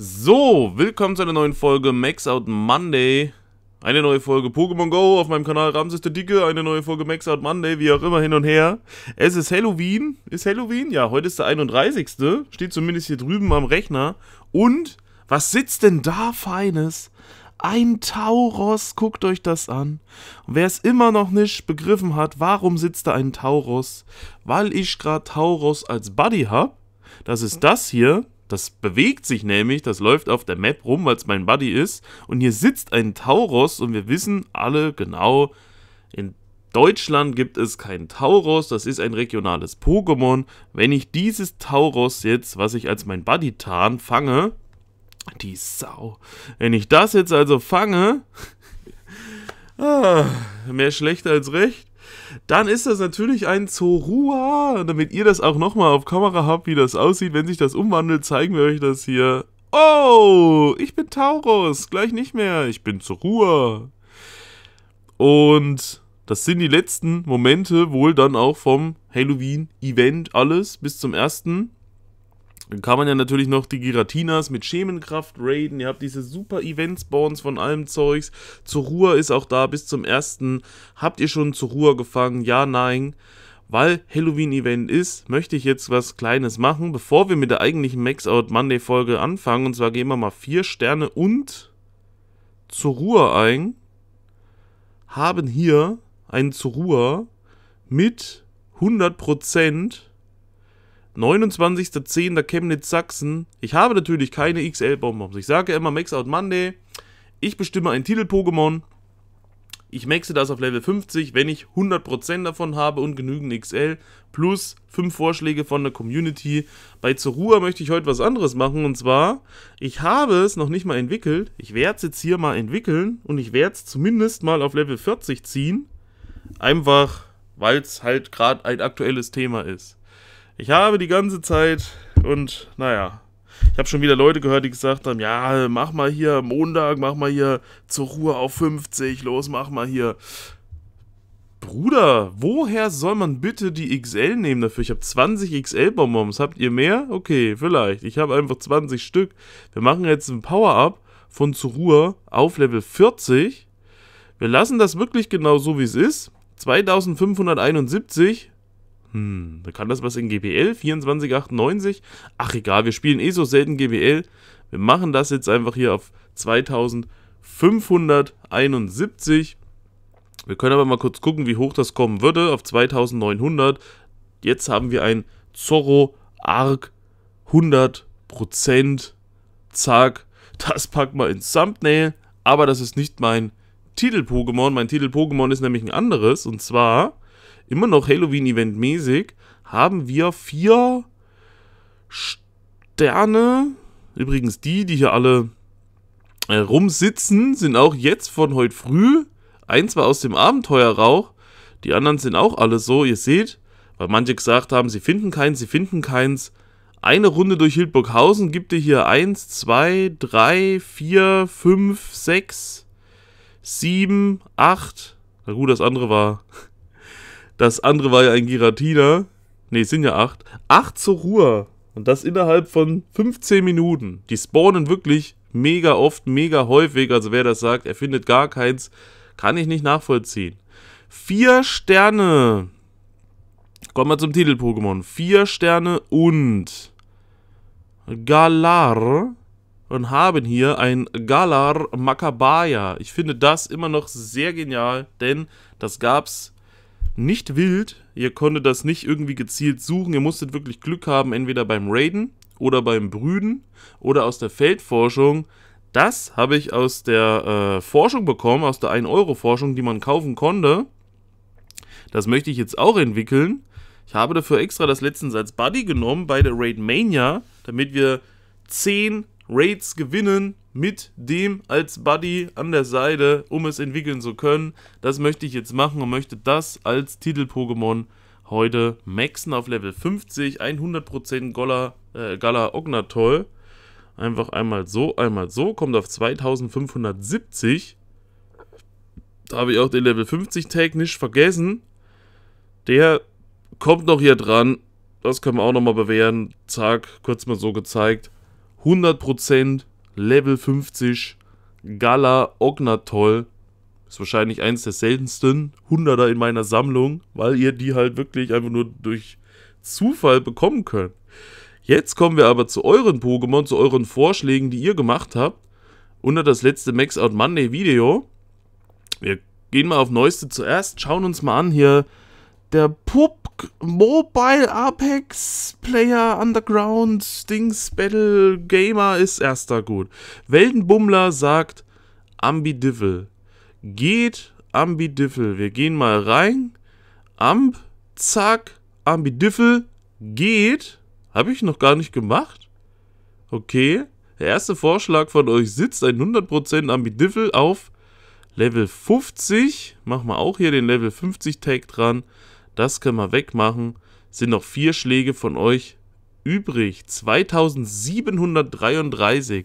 So, willkommen zu einer neuen Folge Max Out Monday. Eine neue Folge Pokémon Go auf meinem Kanal Ramses der Dicke. Eine neue Folge Max Out Monday, wie auch immer, hin und her. Es ist Halloween. Ist Halloween? Ja, heute ist der 31. Steht zumindest hier drüben am Rechner. Und, was sitzt denn da Feines? Ein Tauros, guckt euch das an. wer es immer noch nicht begriffen hat, warum sitzt da ein Tauros? Weil ich gerade Tauros als Buddy habe. Das ist das hier. Das bewegt sich nämlich, das läuft auf der Map rum, weil es mein Buddy ist. Und hier sitzt ein Tauros und wir wissen alle genau, in Deutschland gibt es keinen Tauros, das ist ein regionales Pokémon. Wenn ich dieses Tauros jetzt, was ich als mein Buddy tarn, fange, die Sau. Wenn ich das jetzt also fange, ah, mehr schlecht als recht, dann ist das natürlich ein Zorua. Damit ihr das auch nochmal auf Kamera habt, wie das aussieht, wenn sich das umwandelt, zeigen wir euch das hier. Oh, ich bin Taurus, gleich nicht mehr. Ich bin Zorua. Und das sind die letzten Momente wohl dann auch vom Halloween-Event alles bis zum ersten. Dann kann man ja natürlich noch die Giratinas mit Schemenkraft raiden. Ihr habt diese super Event-Spawns von allem Zeugs. Zur Ruhe ist auch da bis zum ersten. Habt ihr schon zur Ruhe gefangen? Ja, nein. Weil Halloween-Event ist, möchte ich jetzt was Kleines machen, bevor wir mit der eigentlichen Max-Out Monday-Folge anfangen. Und zwar gehen wir mal 4 Sterne und zur Ruhe ein. Haben hier einen zur Ruhe mit 100% 29.10. Chemnitz Sachsen. Ich habe natürlich keine XL-Bonbons. Ich sage immer Max Out Monday. Ich bestimme ein Titel-Pokémon. Ich maxe das auf Level 50, wenn ich 100% davon habe und genügend XL plus 5 Vorschläge von der Community. Bei Zorua möchte ich heute was anderes machen und zwar, ich habe es noch nicht mal entwickelt. Ich werde es jetzt hier mal entwickeln und ich werde es zumindest mal auf Level 40 ziehen. Einfach, weil es halt gerade ein aktuelles Thema ist. Ich habe die ganze Zeit und naja, ich habe schon wieder Leute gehört, die gesagt haben, ja, mach mal hier Montag, mach mal hier zur Ruhe auf 50, los, mach mal hier. Bruder, woher soll man bitte die XL nehmen dafür? Ich habe 20 XL-Bonbons. Habt ihr mehr? Okay, vielleicht. Ich habe einfach 20 Stück. Wir machen jetzt ein Power-Up von zur Ruhe auf Level 40. Wir lassen das wirklich genau so, wie es ist. 2571 hm, da kann das was in GBL? 2498? Ach egal, wir spielen eh so selten GBL. Wir machen das jetzt einfach hier auf 2571. Wir können aber mal kurz gucken, wie hoch das kommen würde. Auf 2900. Jetzt haben wir ein Zorro Arc 100%. Zack. Das packt mal ins Thumbnail. Aber das ist nicht mein Titel-Pokémon. Mein Titel-Pokémon ist nämlich ein anderes. Und zwar immer noch Halloween-Event-mäßig, haben wir vier Sterne. Übrigens, die, die hier alle äh, rumsitzen, sind auch jetzt von heute früh. Eins war aus dem Abenteuerrauch. Die anderen sind auch alle so. Ihr seht, weil manche gesagt haben, sie finden keins, sie finden keins. Eine Runde durch Hildburghausen gibt ihr hier 1, 2, 3, 4, 5, 6, 7, 8. Na gut, das andere war das andere war ja ein Giratina. Ne, es sind ja acht. Acht zur Ruhe. Und das innerhalb von 15 Minuten. Die spawnen wirklich mega oft, mega häufig. Also wer das sagt, er findet gar keins, kann ich nicht nachvollziehen. Vier Sterne. Kommen wir zum Titel-Pokémon. Vier Sterne und Galar und haben hier ein Galar Makabaya. Ich finde das immer noch sehr genial, denn das gab es nicht wild. Ihr konntet das nicht irgendwie gezielt suchen. Ihr musstet wirklich Glück haben, entweder beim Raiden oder beim Brüden oder aus der Feldforschung. Das habe ich aus der äh, Forschung bekommen, aus der 1-Euro-Forschung, die man kaufen konnte. Das möchte ich jetzt auch entwickeln. Ich habe dafür extra das letztens als Buddy genommen bei der Raid Mania, damit wir 10 Raids gewinnen mit dem als Buddy an der Seite, um es entwickeln zu können. Das möchte ich jetzt machen und möchte das als Titel-Pokémon heute maxen auf Level 50, 100% Golla, äh, Gala Ognatol. Einfach einmal so, einmal so, kommt auf 2570. Da habe ich auch den Level 50 technisch vergessen. Der kommt noch hier dran. Das können wir auch nochmal bewähren. Zack, kurz mal so gezeigt. 100% Level 50 Gala Ognatol. Ist wahrscheinlich eins der seltensten Hunderter in meiner Sammlung, weil ihr die halt wirklich einfach nur durch Zufall bekommen könnt. Jetzt kommen wir aber zu euren Pokémon, zu euren Vorschlägen, die ihr gemacht habt. Unter das letzte Max Out Monday Video. Wir gehen mal auf Neueste zuerst, schauen uns mal an hier der PUBG Mobile Apex Player Underground Dings Battle Gamer ist erster gut. Weltenbummler sagt Ambidiffel. Geht Ambidiffel. Wir gehen mal rein. Amb, zack, Ambidiffel geht. Habe ich noch gar nicht gemacht. Okay. Der erste Vorschlag von euch sitzt ein 100% Ambidiffel auf Level 50. Machen wir auch hier den Level 50 Tag dran. Das können wir wegmachen. Sind noch vier Schläge von euch übrig. 2733.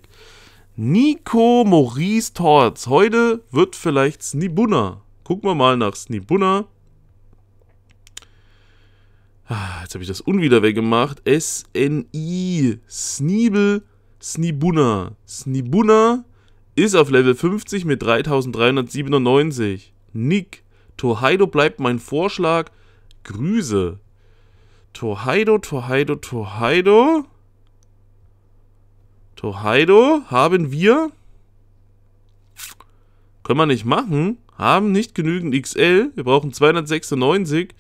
Nico Maurice Torz. Heute wird vielleicht Snibunna. Gucken wir mal nach Snibunna. Ah, jetzt habe ich das unwieder weggemacht. S-N-I. Sneebel. Snibunna. Snibunna ist auf Level 50 mit 3397. Nick. Tohaido bleibt mein Vorschlag. Grüße. Torheido, Torheido, Torheido. Torheido haben wir. Können wir nicht machen. Haben nicht genügend XL. Wir brauchen 296.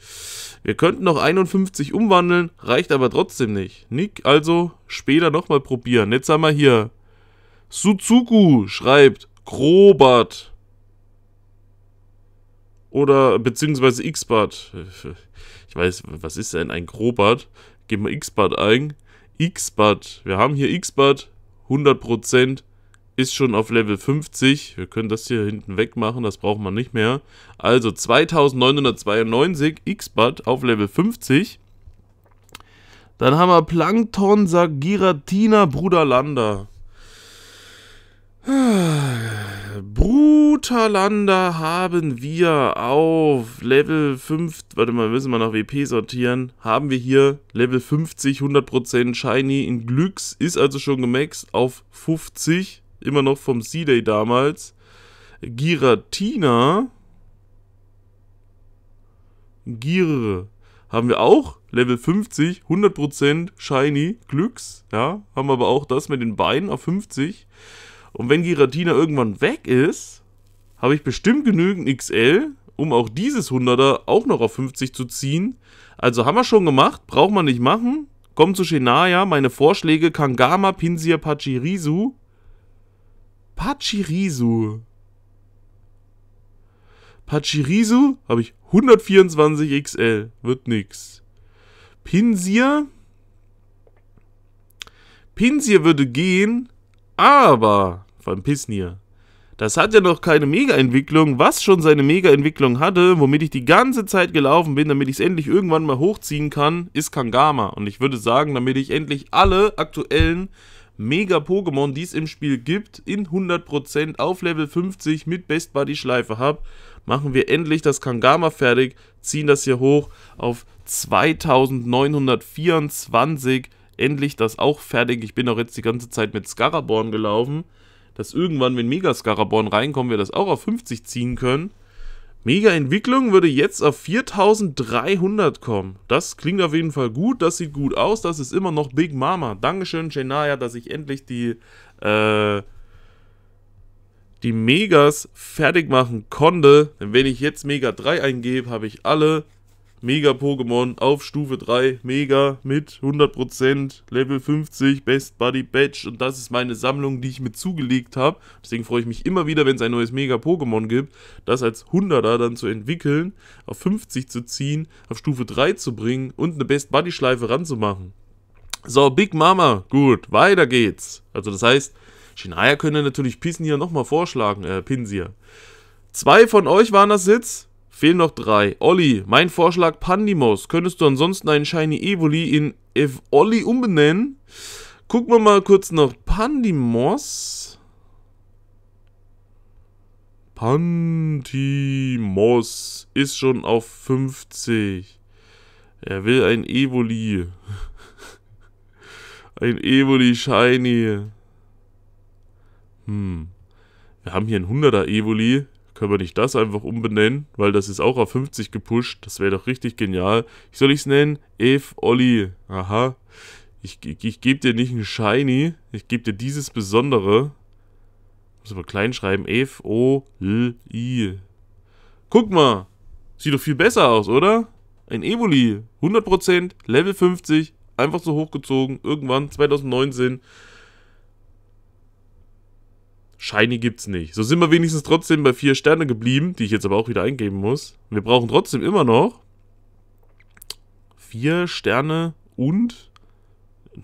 Wir könnten noch 51 umwandeln. Reicht aber trotzdem nicht. Nick, also später nochmal probieren. Jetzt haben wir hier. Suzuku schreibt Grobert. Oder beziehungsweise Xbart. Ich weiß, was ist denn ein Grobat? Geben wir Xbart ein. Xbart. Wir haben hier Xbart. 100% ist schon auf Level 50. Wir können das hier hinten wegmachen, das braucht man nicht mehr. Also 2992 Xbat auf Level 50. Dann haben wir Plankton, Sagiratina, Bruderlander. Ah, Brutalander haben wir auf Level 5, warte mal, müssen wir nach WP sortieren, haben wir hier Level 50, 100% Shiny in Glücks, ist also schon gemaxt auf 50, immer noch vom C-Day damals. Giratina, Gir, haben wir auch Level 50, 100% Shiny Glücks, ja, haben wir aber auch das mit den Beinen auf 50. Und wenn Giratina irgendwann weg ist, habe ich bestimmt genügend XL, um auch dieses 100er auch noch auf 50 zu ziehen. Also haben wir schon gemacht, braucht man nicht machen. Kommt zu Shenaya, meine Vorschläge Kangama, Pinsir, Pachirisu. Pachirisu. Pachirisu habe ich 124 XL, wird nix. Pinsir. Pinsir würde gehen, aber von Pisnier. Das hat ja noch keine Mega-Entwicklung, was schon seine Mega-Entwicklung hatte, womit ich die ganze Zeit gelaufen bin, damit ich es endlich irgendwann mal hochziehen kann, ist Kangama. Und ich würde sagen, damit ich endlich alle aktuellen Mega-Pokémon, die es im Spiel gibt, in 100% auf Level 50 mit Best Buddy Schleife habe, machen wir endlich das Kangama fertig, ziehen das hier hoch auf 2924, endlich das auch fertig. Ich bin auch jetzt die ganze Zeit mit Scaraborn gelaufen dass irgendwann, wenn Mega-Scaraborn reinkommen, wir das auch auf 50 ziehen können. Mega-Entwicklung würde jetzt auf 4300 kommen. Das klingt auf jeden Fall gut, das sieht gut aus, das ist immer noch Big Mama. Dankeschön, Shania, dass ich endlich die, äh, die Megas fertig machen konnte. Denn wenn ich jetzt Mega 3 eingebe, habe ich alle Mega-Pokémon auf Stufe 3, Mega mit 100%, Level 50, Best Buddy Badge und das ist meine Sammlung, die ich mir zugelegt habe. Deswegen freue ich mich immer wieder, wenn es ein neues Mega-Pokémon gibt, das als 100er dann zu entwickeln, auf 50 zu ziehen, auf Stufe 3 zu bringen und eine Best Buddy-Schleife ranzumachen. So, Big Mama, gut, weiter geht's. Also das heißt, Shinaya könnte natürlich Pissen hier nochmal vorschlagen, äh, Pinsir. Zwei von euch waren das jetzt, Fehlen noch drei. Olli, mein Vorschlag Pandimos. Könntest du ansonsten einen Shiny Evoli in Ev Olli umbenennen? Gucken wir mal kurz noch. Pandimos. Pantimos ist schon auf 50. Er will ein Evoli. ein Evoli Shiny. Hm. Wir haben hier ein 100er Evoli. Kann man nicht das einfach umbenennen? Weil das ist auch auf 50 gepusht. Das wäre doch richtig genial. Wie soll ich es nennen? Eve Olli. Aha. Ich, ich, ich gebe dir nicht ein Shiny. Ich gebe dir dieses Besondere. Muss aber klein schreiben. Eve O L I. Guck mal. Sieht doch viel besser aus, oder? Ein Evoli. 100%, Level 50. Einfach so hochgezogen. Irgendwann 2019. Shiny gibt's nicht. So sind wir wenigstens trotzdem bei 4 Sterne geblieben, die ich jetzt aber auch wieder eingeben muss. Wir brauchen trotzdem immer noch 4 Sterne und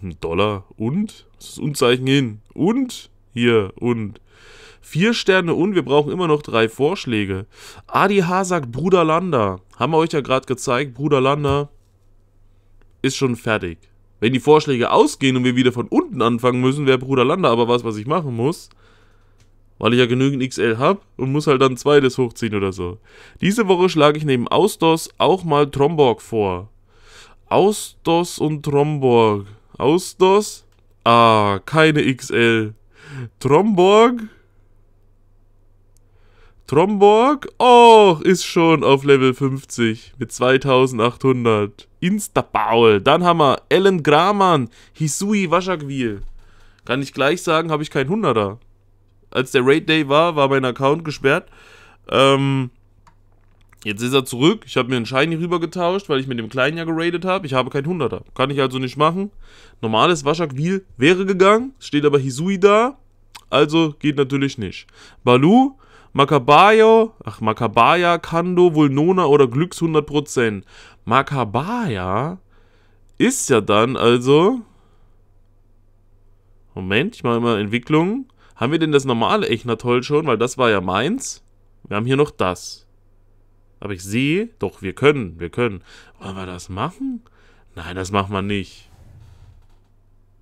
ein Dollar und das Unzeichen hin und hier und vier Sterne und wir brauchen immer noch drei Vorschläge. Adi H sagt Bruder Landa. Haben wir euch ja gerade gezeigt, Bruder Landa ist schon fertig. Wenn die Vorschläge ausgehen und wir wieder von unten anfangen müssen, wäre Bruder Landa aber was, was ich machen muss weil ich ja genügend XL habe und muss halt dann zweites hochziehen oder so. Diese Woche schlage ich neben Ausdos auch mal Tromborg vor. Ausdos und Tromborg. Ausdos? Ah, keine XL. Tromborg? Tromborg? Oh, ist schon auf Level 50 mit 2800. Instapaul. Dann haben wir Ellen Gramann, Hisui Waschakwil. Kann ich gleich sagen, habe ich keinen er als der Raid Day war, war mein Account gesperrt. Ähm, jetzt ist er zurück. Ich habe mir einen Shiny rübergetauscht, weil ich mit dem Kleinen ja geradet habe. Ich habe keinen 100er. Kann ich also nicht machen. Normales Waschak Wiel wäre gegangen. Steht aber Hisui da. Also geht natürlich nicht. Balu, Makabayo, ach Makabaya, Kando, Vulnona oder Glücks 100%. Makabaya ist ja dann also... Moment, ich mache immer Entwicklungen. Haben wir denn das normale Echnaton schon? Weil das war ja meins. Wir haben hier noch das. Aber ich sehe, doch, wir können, wir können. Wollen wir das machen? Nein, das machen wir nicht.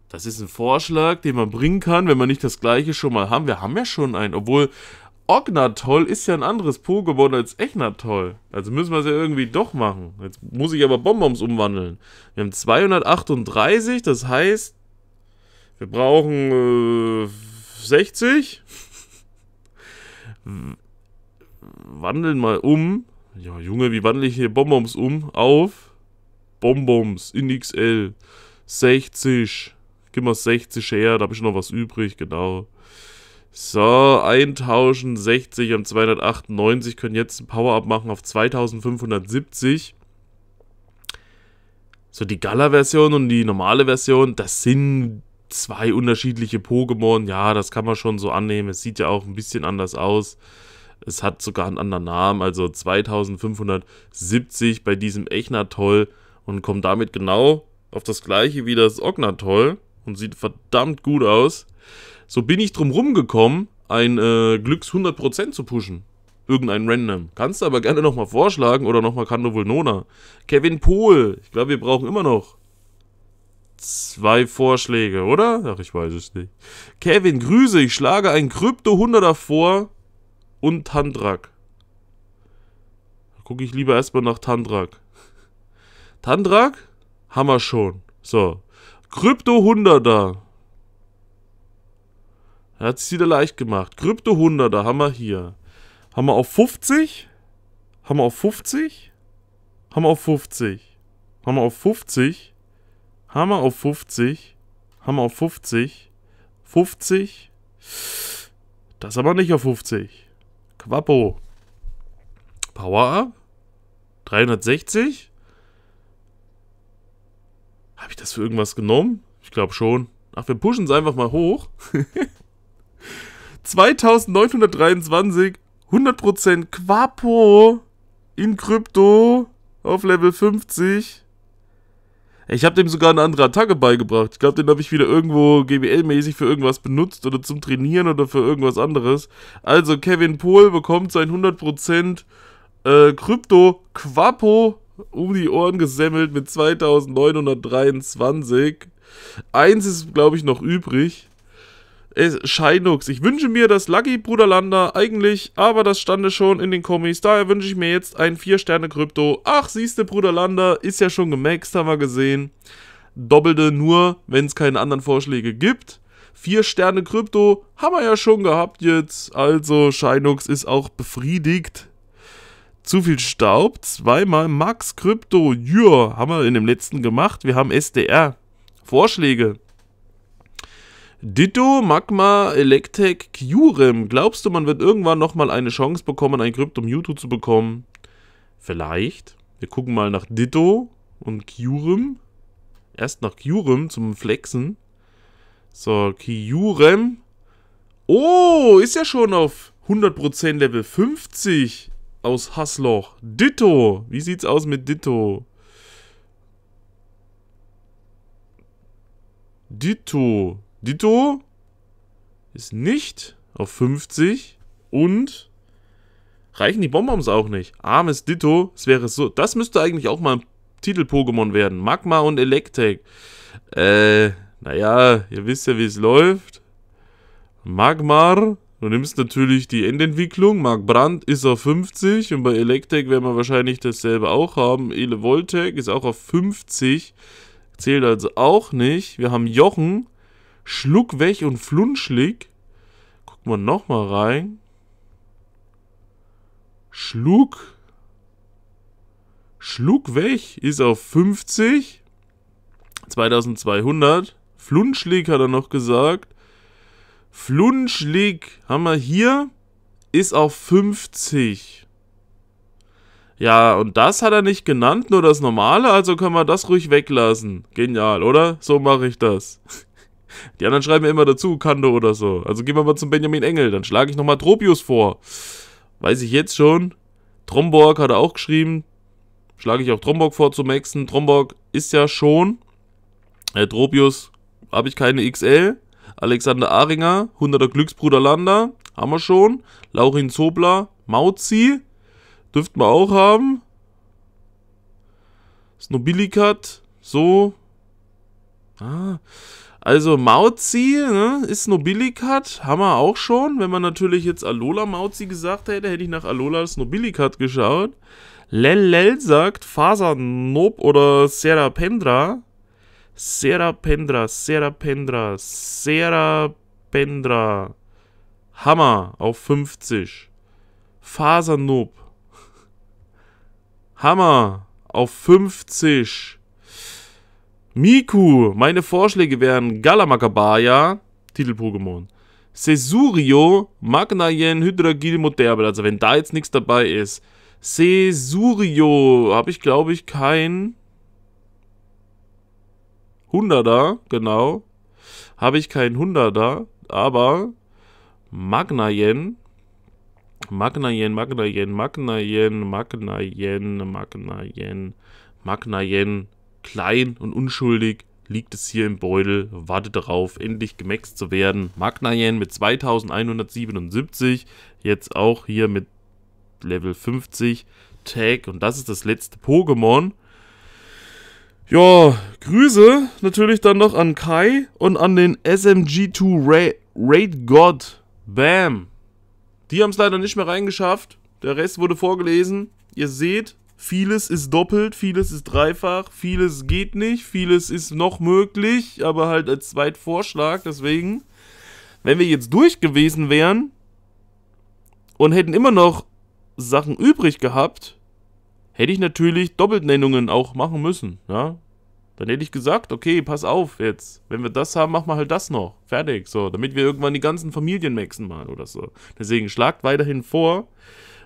Das ist ein Vorschlag, den man bringen kann, wenn wir nicht das gleiche schon mal haben. Wir haben ja schon einen, obwohl Ognatoll ist ja ein anderes Pokémon als Echnatoll. Also müssen wir es ja irgendwie doch machen. Jetzt muss ich aber Bonbons umwandeln. Wir haben 238, das heißt, wir brauchen äh, 60. Wandeln mal um. Ja, Junge, wie wandle ich hier Bonbons um? Auf Bonbons in XL. 60. Gib mal 60 her, da habe ich noch was übrig, genau. So, 1060 und 298, können jetzt ein Power-Up machen auf 2570. So, die Gala-Version und die normale Version, das sind zwei unterschiedliche Pokémon. Ja, das kann man schon so annehmen. Es sieht ja auch ein bisschen anders aus. Es hat sogar einen anderen Namen, also 2570 bei diesem Echnatoll und kommt damit genau auf das gleiche wie das Ognatoll und sieht verdammt gut aus. So bin ich drum rumgekommen, ein äh, Glücks 100% zu pushen. Irgendein Random. Kannst du aber gerne nochmal vorschlagen oder nochmal Kando Vulnona. Kevin Pohl. Ich glaube, wir brauchen immer noch zwei Vorschläge, oder? Ach, ich weiß es nicht. Kevin, Grüße, ich schlage einen krypto 100 vor und Tandrak. Gucke ich lieber erstmal nach Tandrak. Tandrak? Haben wir schon. So. Krypto-100er. Hat es wieder leicht gemacht. Krypto-100er haben wir hier. Haben wir auf 50? Haben wir auf 50? Haben wir auf 50? Haben wir auf 50? Hammer auf 50. Hammer auf 50. 50. Das aber nicht auf 50. Quappo. Power-Up? 360? Habe ich das für irgendwas genommen? Ich glaube schon. Ach, wir pushen es einfach mal hoch. 2923, 100% Quapo in Krypto auf Level 50. Ich habe dem sogar eine andere Attacke beigebracht. Ich glaube, den habe ich wieder irgendwo GBL-mäßig für irgendwas benutzt oder zum Trainieren oder für irgendwas anderes. Also, Kevin Pohl bekommt sein 100% äh, Krypto-Quapo um die Ohren gesammelt mit 2923. Eins ist, glaube ich, noch übrig. Scheinux. Ich wünsche mir das Lucky Bruderlander eigentlich, aber das stande schon in den Kommis. Daher wünsche ich mir jetzt ein 4-Sterne-Krypto. Ach, siehste, Bruderlander, ist ja schon gemaxt, haben wir gesehen. Doppelte nur, wenn es keine anderen Vorschläge gibt. 4-Sterne-Krypto haben wir ja schon gehabt jetzt. Also, Scheinux ist auch befriedigt. Zu viel Staub, zweimal Max Krypto. Ja, haben wir in dem letzten gemacht. Wir haben SDR. Vorschläge. Ditto, Magma, Electek, Kyurem. Glaubst du, man wird irgendwann nochmal eine Chance bekommen, ein Krypto Mewtwo zu bekommen? Vielleicht. Wir gucken mal nach Ditto und Kyurem. Erst nach Kyurem zum Flexen. So, Kyurem. Oh, ist ja schon auf 100% Level 50 aus Hassloch. Ditto. Wie sieht's aus mit Ditto? Ditto. Ditto ist nicht auf 50 und reichen die Bonbons auch nicht. Armes Ditto, es wäre so, das müsste eigentlich auch mal ein Titel-Pokémon werden. Magma und Electek. Äh, naja, ihr wisst ja, wie es läuft. Magmar, du nimmst natürlich die Endentwicklung. Magbrand ist auf 50 und bei Electek werden wir wahrscheinlich dasselbe auch haben. Elevoltec ist auch auf 50, zählt also auch nicht. Wir haben Jochen, Schluckweg und Flunschlig. Gucken wir nochmal rein. Schluck. Schluckweg ist auf 50. 2200. Flunschlig hat er noch gesagt. Flunschlig haben wir hier. Ist auf 50. Ja, und das hat er nicht genannt, nur das normale, also können wir das ruhig weglassen. Genial, oder? So mache ich das. Die anderen schreiben ja immer dazu, Kando oder so. Also gehen wir mal zum Benjamin Engel, dann schlage ich nochmal Tropius vor. Weiß ich jetzt schon. Tromborg hat er auch geschrieben. Schlage ich auch Tromborg vor zum Maxen. Tromborg ist ja schon. Äh, Tropius habe ich keine XL. Alexander Ahringer, 100er Glücksbruder Landa, haben wir schon. Laurin Zobler, Mauzi, dürften wir auch haben. Snobilikat, so. Ah, also Mauzi ne, ist Nobilikat, haben wir auch schon. Wenn man natürlich jetzt Alola Mauzi gesagt hätte, hätte ich nach Alolas Nobilikat geschaut. Lellel sagt Fasanob oder Serapendra. Serapendra, Serapendra, Serapendra. Hammer auf 50. Fasanob. Hammer auf 50. Miku, meine Vorschläge wären Galamakabaya, Titel-Pokémon. Sesurio, Magnayen, Hydragil, Moderbel. Also wenn da jetzt nichts dabei ist. Sesurio, habe ich glaube ich kein... Hunderter, genau. Habe ich kein 100er, aber Magnayen. Magnayen, Magnayen, Magnayen, Magnayen, Magnayen, Magnayen. Klein und unschuldig liegt es hier im Beutel, wartet darauf, endlich gemaxt zu werden. Magnayen mit 2177, jetzt auch hier mit Level 50 Tag und das ist das letzte Pokémon. Ja, Grüße natürlich dann noch an Kai und an den SMG2 Ra Raid God. Bam. Die haben es leider nicht mehr reingeschafft. Der Rest wurde vorgelesen. Ihr seht, Vieles ist doppelt, vieles ist dreifach, vieles geht nicht, vieles ist noch möglich, aber halt als Zweitvorschlag. Deswegen, wenn wir jetzt durch gewesen wären und hätten immer noch Sachen übrig gehabt, hätte ich natürlich Doppelnennungen auch machen müssen. Ja? Dann hätte ich gesagt, okay, pass auf jetzt. Wenn wir das haben, machen wir halt das noch. Fertig. So, damit wir irgendwann die ganzen Familien maxen mal oder so. Deswegen schlagt weiterhin vor,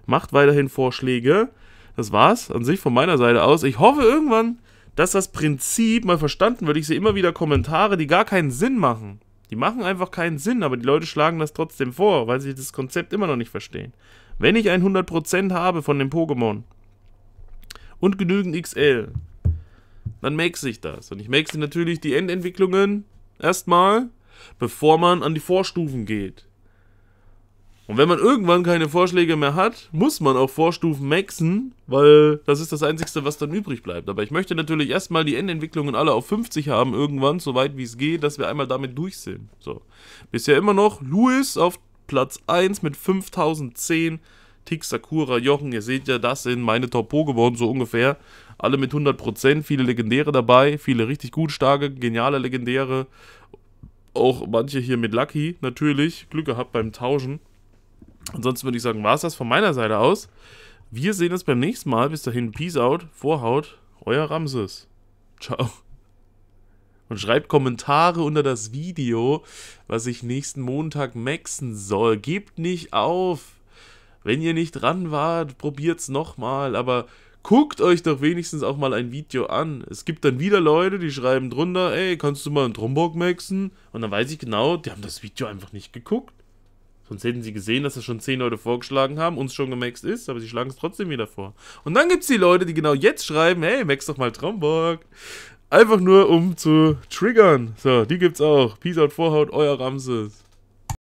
macht weiterhin Vorschläge das war's an sich von meiner Seite aus. Ich hoffe irgendwann, dass das Prinzip mal verstanden wird. Ich sehe immer wieder Kommentare, die gar keinen Sinn machen. Die machen einfach keinen Sinn, aber die Leute schlagen das trotzdem vor, weil sie das Konzept immer noch nicht verstehen. Wenn ich 100% habe von dem Pokémon und genügend XL, dann maxe ich das. Und ich maxe natürlich die Endentwicklungen erstmal, bevor man an die Vorstufen geht. Und wenn man irgendwann keine Vorschläge mehr hat, muss man auch Vorstufen maxen, weil das ist das Einzige, was dann übrig bleibt. Aber ich möchte natürlich erstmal die Endentwicklungen alle auf 50 haben, irgendwann, soweit wie es geht, dass wir einmal damit durch sind. So. Bisher immer noch Louis auf Platz 1 mit 5010. Tick, Sakura, Jochen, ihr seht ja, das sind meine top geworden, so ungefähr. Alle mit 100%, viele Legendäre dabei, viele richtig gut, starke, geniale Legendäre. Auch manche hier mit Lucky, natürlich. Glück gehabt beim Tauschen. Ansonsten würde ich sagen, war es das von meiner Seite aus. Wir sehen uns beim nächsten Mal. Bis dahin, Peace out, Vorhaut, euer Ramses. Ciao. Und schreibt Kommentare unter das Video, was ich nächsten Montag maxen soll. Gebt nicht auf. Wenn ihr nicht dran wart, probiert's nochmal. Aber guckt euch doch wenigstens auch mal ein Video an. Es gibt dann wieder Leute, die schreiben drunter, ey, kannst du mal einen Trombock maxen? Und dann weiß ich genau, die haben das Video einfach nicht geguckt. Sonst hätten sie gesehen, dass das schon zehn Leute vorgeschlagen haben, uns schon gemaxt ist, aber sie schlagen es trotzdem wieder vor. Und dann gibt es die Leute, die genau jetzt schreiben, hey, max doch mal Tromborg. Einfach nur, um zu triggern. So, die gibt's auch. Peace out, Vorhaut, euer Ramses.